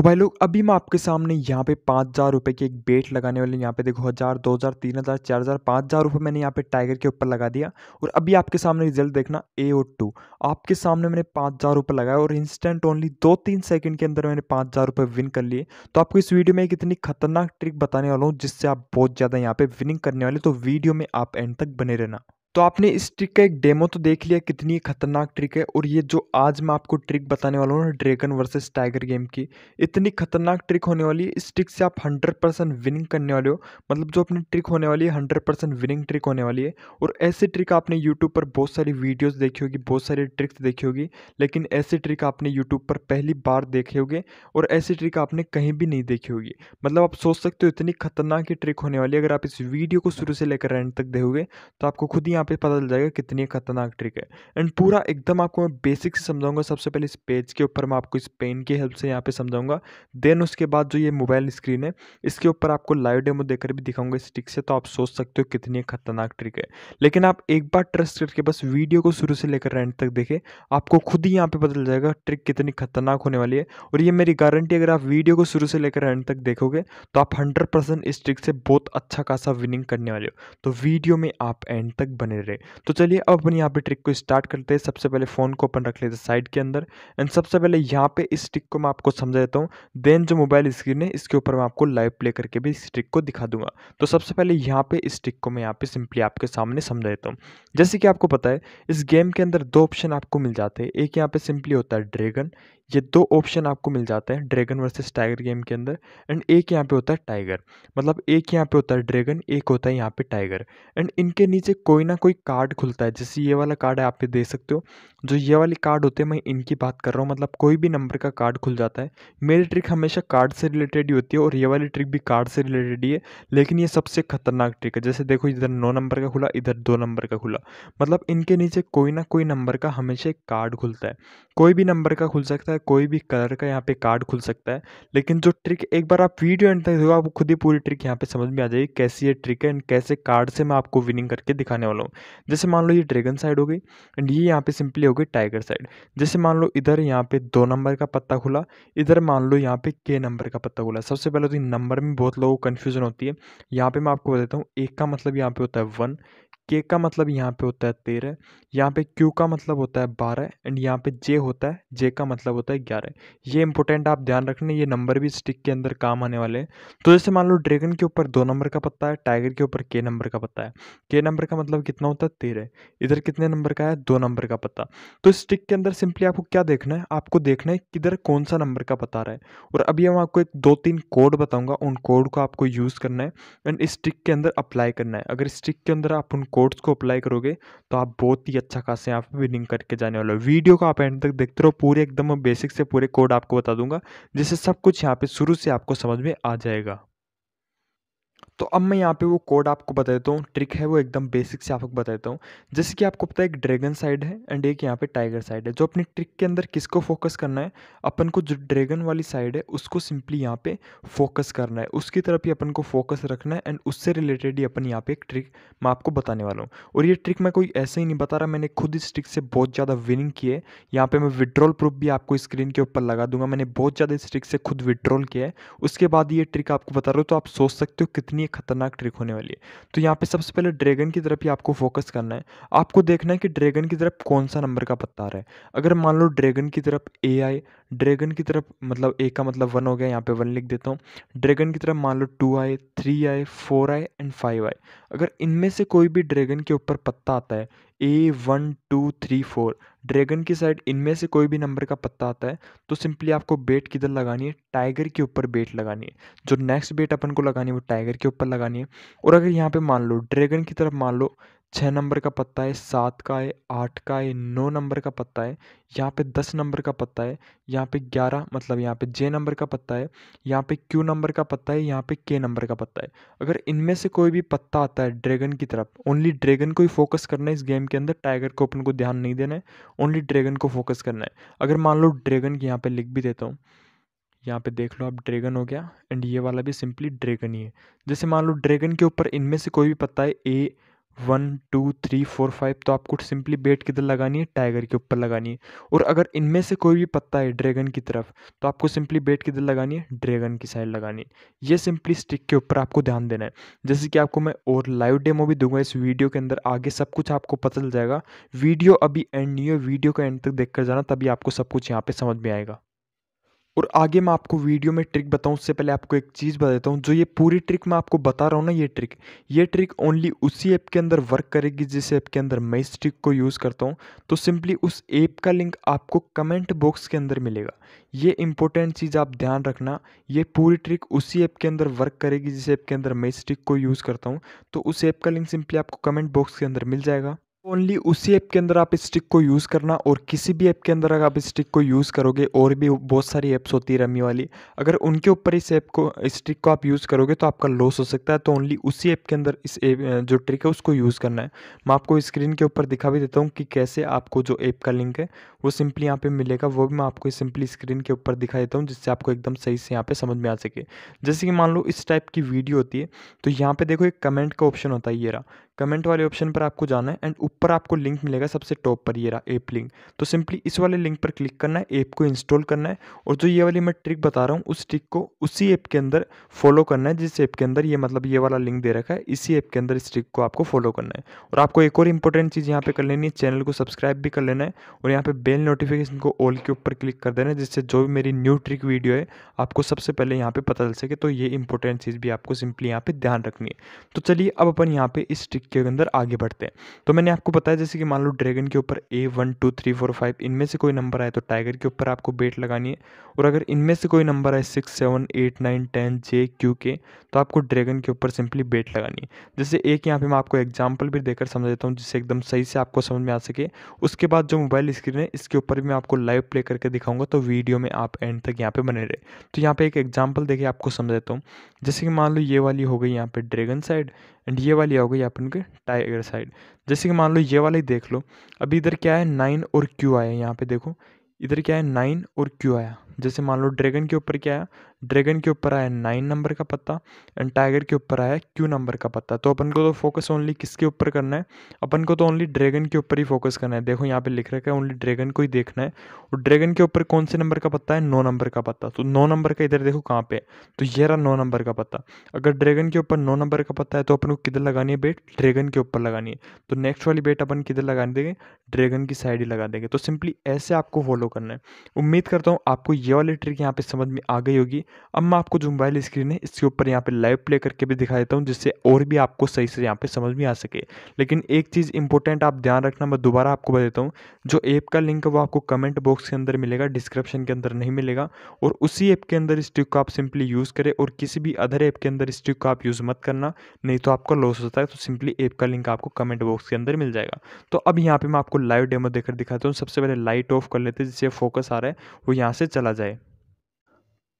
तो भाई लोग अभी मैं आपके सामने यहाँ पे पाँच हज़ार रुपये की एक बेट लगाने वाले यहाँ पे देखो हज़ार दो हज़ार तीन हज़ार चार हज़ार पाँच हज़ार रुपये मैंने यहाँ पे टाइगर के ऊपर लगा दिया और अभी आपके सामने रिजल्ट देखना ए ओ टू आपके सामने मैंने पाँच हज़ार रुपये लगाया और इंस्टेंट ओनली दो तीन सेकंड के अंदर मैंने पाँच हज़ार रुपये विन कर लिए तो आपको इस वीडियो में एक इतनी खतरनाक ट्रिक बताने वाला हूँ जिससे आप बहुत ज़्यादा यहाँ पर विनिंग करने वाले तो वीडियो में आप एंड तक बने रहना तो आपने इस ट्रिक का एक डेमो तो देख लिया कितनी खतरनाक ट्रिक है और ये जो आज मैं आपको ट्रिक बताने वाला हूँ ड्रैगन वर्सेस टाइगर गेम की इतनी खतरनाक ट्रिक होने वाली है इस ट्रिक से आप 100 परसेंट विनिंग करने वाले हो मतलब जो अपनी ट्रिक होने वाली है 100 परसेंट विनिंग ट्रिक होने वाली है और ऐसी ट्रिक आपने यूट्यूब पर बहुत सारी वीडियोज़ देखी होगी बहुत सारी ट्रिक्स देखी होगी लेकिन ऐसी ट्रिक आपने यूट्यूब पर पहली बार देखे होगे और ऐसी ट्रिक आपने कहीं भी नहीं देखी होगी मतलब आप सोच सकते हो इतनी खतरनाक ट्रिक होने वाली है अगर आप इस वीडियो को शुरू से लेकर एंड तक देखोगे तो आपको खुद ही यहाँ पे पता चल जाएगा कितनी खतरनाक ट्रिक है एंड पूरा एकदम आपको मैं बेसिक से समझाऊंगा सबसे पहले इस पेज के ऊपर मैं आपको इस पेन की हेल्प से यहाँ पे समझाऊंगा देन उसके बाद जो ये मोबाइल स्क्रीन है इसके ऊपर आपको लाइव डेमो देकर भी दिखाऊंगा इस ट्रिक से तो आप सोच सकते हो कितनी खतरनाक ट्रिक है लेकिन आप एक बार ट्रस्ट करके बस वीडियो को शुरू से लेकर एंड तक देखें आपको खुद ही यहाँ पर पता चल जाएगा ट्रिक कितनी खतरनाक होने वाली है और ये मेरी गारंटी अगर आप वीडियो को शुरू से लेकर एंड तक देखोगे तो आप हंड्रेड इस ट्रिक से बहुत अच्छा खासा विनिंग करने वाले हो तो वीडियो में आप एंड तक बने बने रहे तो चलिए अब अपन यहाँ पे ट्रिक को स्टार्ट करते हैं सबसे पहले फ़ोन को अपन रख लेते हैं साइड के अंदर एंड सबसे पहले यहाँ पे इस ट्रिक को मैं आपको समझा देता हूँ देन जो मोबाइल स्क्रीन है इसके ऊपर मैं आपको लाइव प्ले करके भी इस ट्रिक को दिखा दूंगा तो सबसे पहले यहाँ पर इस ट्रिक को मैं यहाँ पर सिंपली आपके सामने समझा देता हूँ जैसे कि आपको पता है इस गेम के अंदर दो ऑप्शन आपको मिल जाते हैं एक यहाँ पर सिंपली होता है ड्रैगन ये दो ऑप्शन आपको मिल जाते हैं ड्रैगन वर्सेस टाइगर गेम के अंदर एंड एक यहाँ पे होता है टाइगर मतलब एक यहाँ पे होता है ड्रैगन एक होता है यहाँ पे टाइगर एंड इनके नीचे कोई ना कोई कार्ड खुलता है जैसे ये वाला कार्ड है आप दे देख सकते हो जो ये वाले कार्ड होते हैं मैं इनकी बात कर रहा हूँ मतलब कोई भी नंबर का कार्ड खुल जाता है मेरी ट्रिक हमेशा कार्ड से रिलेटेड ही होती है और ये वाली ट्रिक भी कार्ड से रिलेटेड ही है लेकिन ये सबसे खतरनाक ट्रिक है जैसे देखो इधर नौ नंबर का खुला इधर दो नंबर का खुला मतलब इनके नीचे कोई ना कोई नंबर का हमेशा कार्ड खुलता है कोई भी नंबर का खुल सकता है है कोई भी कलर का यहाँ पे कार्ड खुल सकता है लेकिन जो ट्रिक एक बार आप वीडियो एंड तक देखो आपको खुद ही पूरी ट्रिक यहाँ पे समझ में आ जाएगी कैसी ये ट्रिक है एंड कैसे कार्ड से मैं आपको विनिंग करके दिखाने वाला हूँ जैसे मान लो ये ड्रैगन साइड हो गई एंड ये यहाँ पे सिंपली हो गई टाइगर साइड जैसे मान लो इधर यहाँ पे दो नंबर का पत्ता खुला इधर मान लो यहाँ पे के नंबर का पत्ता खुला सबसे पहले तो नंबर में बहुत लोगों को कन्फ्यूजन होती है यहाँ पे मैं आपको बताता हूँ एक का मतलब यहाँ पे होता है वन के का मतलब यहाँ पे होता है तेरह यहाँ पे क्यू का मतलब होता है बारह एंड यहाँ पे जे होता है जे का मतलब होता है ग्यारह ये इंपॉर्टेंट आप ध्यान रखना ये नंबर भी स्टिक के अंदर काम आने वाले हैं तो जैसे मान लो ड्रैगन के ऊपर दो नंबर का पत्ता है टाइगर के ऊपर के नंबर का पत्ता है के नंबर का मतलब कितना होता है तेरह इधर कितने नंबर का है दो नंबर का पत्ता तो इस स्टिक के अंदर सिंपली आपको क्या देखना है आपको देखना है किधर कौन सा नंबर का पता रहा है और अभी हम आपको एक दो तीन कोड बताऊँगा उन कोड को आपको यूज़ करना है एंड इस स्टिक के अंदर अप्लाई करना है अगर स्टिक के अंदर आप उन कोड कोड्स को अप्लाई करोगे तो आप बहुत ही अच्छा खासा यहाँ पे विनिंग करके जाने वाले हो वीडियो को आप एंड तक देखते रहो पूरे एकदम बेसिक से पूरे कोड आपको बता दूंगा जिससे सब कुछ यहाँ पे शुरू से आपको समझ में आ जाएगा तो अब मैं यहाँ पे वो कोड आपको बता देता हूँ ट्रिक है वो एकदम बेसिक से आपको बता देता हूँ जैसे कि आपको पता है एक ड्रैगन साइड है एंड एक यहाँ पे टाइगर साइड है जो अपनी ट्रिक के अंदर किसको फोकस करना है अपन को जो ड्रैगन वाली साइड है उसको सिंपली यहाँ पे फोकस करना है उसकी तरफ ही अपन को फोकस रखना है एंड उससे रिलेटेड ही अपन यहाँ पे एक ट्रिक मैं आपको बताने वाला हूँ और ये ट्रिक मैं कोई ऐसे ही नहीं बता रहा मैंने खुद इस ट्रिक से बहुत ज़्यादा विनिंग की है यहाँ पर मैं विड्रॉल प्रूफ भी आपको स्क्रीन के ऊपर लगा दूंगा मैंने बहुत ज़्यादा इस ट्रिक से खुद विड्रॉल किया है उसके बाद ये ट्रिक आपको बता रहा हूँ तो आप सोच सकते हो कितनी खतरनाक ट्रिक होने वाली है तो यहाँ पे सबसे पहले ड्रैगन की तरफ ही आपको फोकस करना है आपको देखना है कि ड्रैगन की तरफ कौन सा नंबर का पत्ता आ रहा है अगर मान लो ड्रैगन की तरफ ए आए ड्रैगन की तरफ मतलब ए का मतलब वन हो गया यहाँ पे वन लिख देता हूँ ड्रैगन की तरफ मान लो टू आए थ्री आए फोर आए एंड फाइव आए अगर इनमें से कोई भी ड्रैगन के ऊपर पत्ता आता है A one two three four dragon की साइड इनमें से कोई भी नंबर का पत्ता आता है तो सिंपली आपको बेट किधर लगानी है टाइगर के ऊपर बेट लगानी है जो नेक्स्ट बेट अपन को लगानी है वो टाइगर के ऊपर लगानी है और अगर यहाँ पे मान लो ड्रैगन की तरफ मान लो छः नंबर का पत्ता है सात का है आठ का है नौ नंबर का पत्ता है यहाँ पे दस नंबर का पत्ता है यहाँ पे ग्यारह मतलब यहाँ पे जे नंबर का पत्ता है यहाँ पे क्यू नंबर का पत्ता है यहाँ पे के नंबर का पत्ता है अगर इनमें से कोई भी पत्ता आता है ड्रैगन की तरफ ओनली ड्रैगन को ही फोकस करना है इस गेम के अंदर टाइगर को अपन को ध्यान नहीं देना है ओनली ड्रैगन को फोकस करना है अगर मान लो ड्रैगन की यहाँ पर लिख भी देता हूँ यहाँ पे देख लो आप ड्रैगन हो गया एंड ये वाला भी सिंपली ड्रैगन ही है जैसे मान लो ड्रैगन के ऊपर इनमें से कोई भी पत्ता है A one two three four five तो आपको सिंपली बेट किधर लगानी है टाइगर के ऊपर लगानी है और अगर इनमें से कोई भी पत्ता है ड्रैगन की तरफ तो आपको सिंपली बेट किधर लगानी है ड्रैगन की साइड लगानी है ये सिंपली स्टिक के ऊपर आपको ध्यान देना है जैसे कि आपको मैं और लाइव डेमो भी दूंगा इस वीडियो के अंदर आगे सब कुछ आपको पता चल जाएगा वीडियो अभी एंड नहीं है वीडियो का एंड तक देख कर जाना तभी आपको सब कुछ यहाँ पर समझ में आएगा और आगे मैं आपको वीडियो में ट्रिक बताऊँ उससे पहले आपको एक चीज़ बता देता हूँ जो ये पूरी ट्रिक मैं आपको बता रहा हूँ ना ये ट्रिक ये ट्रिक ओनली उसी ऐप के अंदर वर्क करेगी जिस ऐप के अंदर मैं इस ट्रिक को यूज़ करता हूँ तो सिंपली उस ऐप का लिंक आपको कमेंट बॉक्स के अंदर मिलेगा ये इंपॉर्टेंट चीज़ आप ध्यान रखना ये पूरी ट्रिक उसी ऐप के अंदर वर्क करेगी जिस ऐप के अंदर मैं इस ट्रिक को यूज़ करता हूँ तो उस ऐप का लिंक सिंपली आपको कमेंट बॉक्स के अंदर मिल जाएगा ओनली उसी ऐप के अंदर आप स्टिक को यूज़ करना और किसी भी ऐप के अंदर अगर आप स्टिक को यूज़ करोगे और भी बहुत सारी ऐप्स होती है रमी वाली अगर उनके ऊपर इस ऐप को स्टिक को आप यूज़ करोगे तो आपका लॉस हो सकता है तो ओनली उसी ऐप के अंदर इस एप जो ट्रिक है उसको यूज़ करना है मैं आपको स्क्रीन के ऊपर दिखा भी देता हूँ कि कैसे आपको जो ऐप का लिंक है वो सिंपली यहाँ पर मिलेगा वो भी मैं आपको सिंपली स्क्रीन के ऊपर दिखा देता हूँ जिससे आपको एकदम सही से यहाँ पर समझ में आ सके जैसे कि मान लो इस टाइप की वीडियो होती है तो यहाँ पर देखो एक कमेंट का ऑप्शन होता है ये रहा कमेंट वाले ऑप्शन पर आपको जाना है एंड ऊपर आपको लिंक मिलेगा सबसे टॉप पर ये रहा ऐप लिंक तो सिंपली इस वाले लिंक पर क्लिक करना है ऐप को इंस्टॉल करना है और जो ये वाली मैं ट्रिक बता रहा हूँ उस ट्रिक को उसी ऐप के अंदर फॉलो करना है जिस ऐप के अंदर ये मतलब ये वाला लिंक दे रखा है इसी ऐप के अंदर इस ट्रिक को आपको फॉलो करना है और आपको एक और इंपॉर्टेंट चीज़ यहाँ पर कर लेनी है चैनल को सब्सक्राइब भी कर लेना है और यहाँ पर बेल नोटिफिकेशन को ऑल के ऊपर क्लिक कर देना है जिससे जो भी मेरी न्यू ट्रिक वीडियो है आपको सबसे पहले यहाँ पर पता चल सके तो ये इंपॉर्टेंट चीज़ भी आपको सिंपली यहाँ पर ध्यान रखनी है तो चलिए अब अपन यहाँ पर इस ट्रिक के अंदर आगे बढ़ते हैं तो मैंने आपको बताया जैसे कि मान लो ड्रैगन के ऊपर A one two three four five इनमें से कोई नंबर आए तो टाइगर के ऊपर आपको बेट लगानी है और अगर इनमें से कोई नंबर आए six seven eight nine ten J Q K तो आपको ड्रैगन के ऊपर सिंपली बेट लगानी है जैसे एक यहाँ पर मैं आपको एग्जाम्पल भी देकर समझ देता हूँ जिससे एकदम सही से आपको समझ में आ सके उसके बाद जो मोबाइल स्क्रीन है इसके ऊपर भी मैं आपको लाइव प्ले करके दिखाऊंगा तो वीडियो में आप एंड तक यहाँ पर बने रहे तो यहाँ पर एक एग्जाम्पल देखिए आपको समझ देता हूँ जैसे कि मान लो ये वाली हो गई यहाँ पर ड्रैगन साइड एंड ये वाली आ गई अपन के टाइगर साइड जैसे कि मान लो ये वाली देख लो अभी इधर क्या है नाइन और क्यू आया यहाँ पे देखो इधर क्या है नाइन और क्यू आया जैसे मान लो ड्रैगन के ऊपर क्या आया ड्रैगन के ऊपर आया नाइन नंबर का पत्ता एंड टाइगर के ऊपर आया क्यू नंबर का पत्ता तो अपन को तो फोकस ओनली किसके ऊपर करना है अपन को तो ओनली ड्रैगन के ऊपर ही फोकस करना है देखो यहाँ पे लिख रखा है ओनली ड्रैगन को ही देखना है और ड्रैगन के ऊपर कौन से नंबर का पत्ता है नौ नंबर का पत्ता तो नौ नंबर का इधर देखो कहाँ पे तो ये रहा नौ नंबर का पत्ता अगर ड्रैगन के ऊपर नौ नंबर का पत्ता है तो अपन को किधर लगानी है बेट ड्रैगन के ऊपर लगानी है तो नेक्स्ट वाली बेट अपन किधर लगा देंगे ड्रैगन की साइड ही लगा देंगे तो सिंपली ऐसे आपको फॉलो करना है उम्मीद करता हूँ आपको ये वाली ट्रिक यहाँ पे समझ में आ गई होगी अब मैं आपको जो मोबाइल स्क्रीन है इसके ऊपर यहाँ पे लाइव प्ले करके भी दिखा देता हूँ जिससे और भी आपको सही से यहाँ पे समझ में आ सके लेकिन एक चीज़ इंपॉर्टेंट आप ध्यान रखना मैं दोबारा आपको बता देता हूँ जो ऐप का लिंक है वो आपको कमेंट बॉक्स के अंदर मिलेगा डिस्क्रिप्शन के अंदर नहीं मिलेगा और उसी ऐप के अंदर इस ट्रिक को आप सिंपली यूज़ करें और किसी भी अदर ऐप के अंदर इस ट्रिक को आप यूज़ मत करना नहीं तो आपका लॉस होता है तो सिंपली ऐप का लिंक आपको कमेंट बॉक्स के अंदर मिल जाएगा तो अब यहाँ पर मैं आपको लाइव डेमो देकर दिखाता हूँ सबसे पहले लाइट ऑफ कर लेते हैं जिससे फोकस आ रहा है वो यहाँ से चला जाए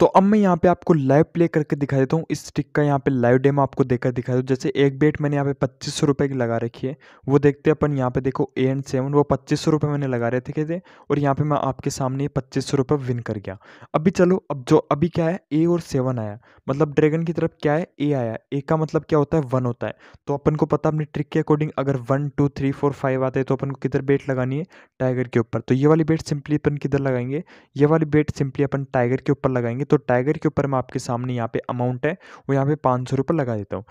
तो अब मैं यहाँ पे आपको लाइव प्ले करके दिखा देता हूँ इस स्टिक का यहाँ पे लाइव डेमो आपको देखकर दिखा देता हूँ जैसे एक बेट मैंने यहाँ पे पच्चीस सौ रुपये की लगा रखी है वो देखते हैं अपन यहाँ पे देखो ए एंड सेवन वो पच्चीस सौ रुपये मैंने लगा रहे थे थे और यहाँ पे मैं आपके सामने पच्चीस सौ रुपये विन कर गया अभी चलो अब जो अभी क्या है ए और सेवन आया मतलब ड्रैगन की तरफ क्या है ए आया ए का मतलब क्या होता है वन होता है तो अपन को पता अपनी ट्रिक के अकॉर्डिंग अगर one two three four five आते हैं तो अपन को किधर बेट लगानी है टाइगर के ऊपर तो ये वाली बेट सिंपली अपन किधर लगाएंगे ये वाली बेट सिंपली अपन टाइगर के ऊपर लगाएंगे तो टाइगर के ऊपर मैं आपके सामने यहाँ पे अमाउंट है वो यहाँ पे पाँच सौ रुपये लगा देता हूँ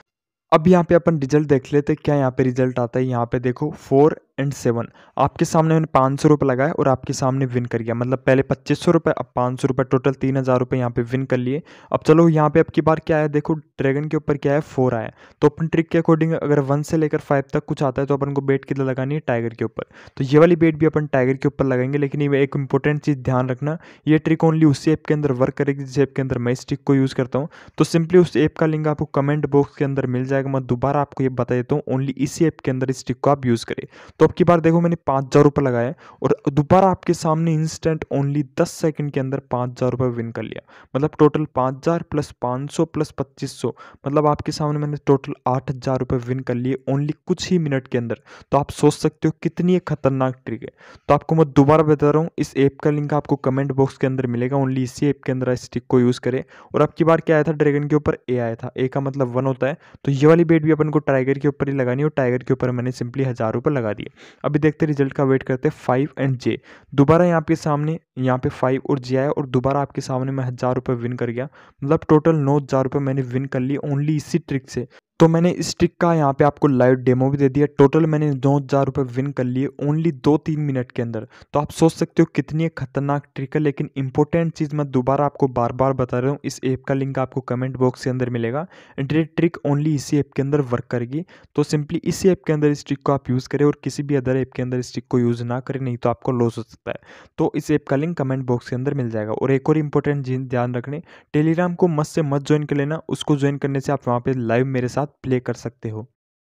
अब यहाँ पे अपन रिजल्ट देख लेते क्या यहाँ पे रिजल्ट आता है यहाँ पे देखो फोर एंड सेवन आपके सामने मैंने पाँच सौ रुपये लगाए और आपके सामने विन कर गया मतलब पहले पच्चीस सौ रुपये अब पाँच सौ रुपये टोटल तीन हज़ार रुपये यहाँ पर विन कर लिए अब चलो यहाँ पे आपकी बार क्या है देखो ड्रैगन के ऊपर क्या है फोर आया तो अपन ट्रिक के अकॉर्डिंग अगर वन से लेकर फाइव तक कुछ आता है तो अपन को बेट कितना लगानी है टाइगर के ऊपर तो ये वाली बेट भी अपन टाइगर के ऊपर लगाएंगे लेकिन ये एक इंपॉर्टेंट चीज़ ध्यान रखना ये ट्रिक ओनली उस ऐप के अंदर वर्क करेगी जिस ऐप के अंदर मैं इस ट्रिक को यूज़ करता हूँ तो सिंपली उस ऐप का लिंक आपको कमेंट बॉक्स के अंदर मिल जाएगा मैं दोबारा आपको ये बता देता हूँ ओनली इसी ऐप के अंदर इस ट्रिक को आप यूज़ करें तो अब की बार देखो मैंने पाँच हज़ार रुपये लगाया और दोबारा आपके सामने इंस्टेंट ओनली दस सेकंड के अंदर पाँच हज़ार रुपये विन कर लिया मतलब टोटल पाँच हज़ार प्लस पाँच सौ प्लस पच्चीस सौ मतलब आपके सामने मैंने टोटल आठ हज़ार रुपये विन कर लिए ओनली कुछ ही मिनट के अंदर तो आप सोच सकते हो कितनी एक खतरनाक ट्रिक है तो आपको मैं दोबारा बता रहा हूँ इस ऐप का लिंक आपको कमेंट बॉक्स के अंदर मिलेगा ओनली इसी ऐप के अंदर इस ट्रिक को यूज़ करें और अब की बार क्या आया था ड्रैगन के ऊपर ए आया था ए का मतलब वन होता है तो ये वाली बेट भी अपन को टाइगर के ऊपर ही लगानी और टाइगर के ऊपर मैंने सिंपली हज़ार रुपये लगा दिए अभी देखते हैं रिजल्ट का वेट करते फाइव एंड जे दोबारा यहाँ के सामने यहाँ पे फाइव और जे आया और दोबारा आपके सामने मैं हज़ार रुपये विन कर गया मतलब टोटल नौ हज़ार रुपये मैंने विन कर लिए ओनली इसी ट्रिक से तो मैंने इस ट्रिक का यहाँ पे आपको लाइव डेमो भी दे दिया टोटल मैंने दो हज़ार रुपये विन कर लिए ओनली दो तीन मिनट के अंदर तो आप सोच सकते हो कितनी खतरनाक ट्रिक है लेकिन इंपॉर्टेंट चीज़ मैं दोबारा आपको बार बार बता रहा हूँ इस ऐप का लिंक आपको कमेंट बॉक्स के अंदर मिलेगा एंड ये ट्रिक ओनली इसी ऐप के अंदर वर्क करेगी तो सिंपली इसी ऐप के अंदर इस ट्रिक को आप यूज़ करें और किसी भी अदर ऐप के अंदर इस ट्रिक को यूज़ ना करें नहीं तो आपको लॉस हो सकता है तो इस ऐप का लिंक कमेंट बॉक्स के अंदर मिल जाएगा और एक और इंपॉर्टेंट ध्यान रखने टेलीग्राम को मत से मत ज्वाइन कर लेना उसको ज्वाइन करने से आप वहाँ पर लाइव मेरे साथ साथ प्ले कर सकते हो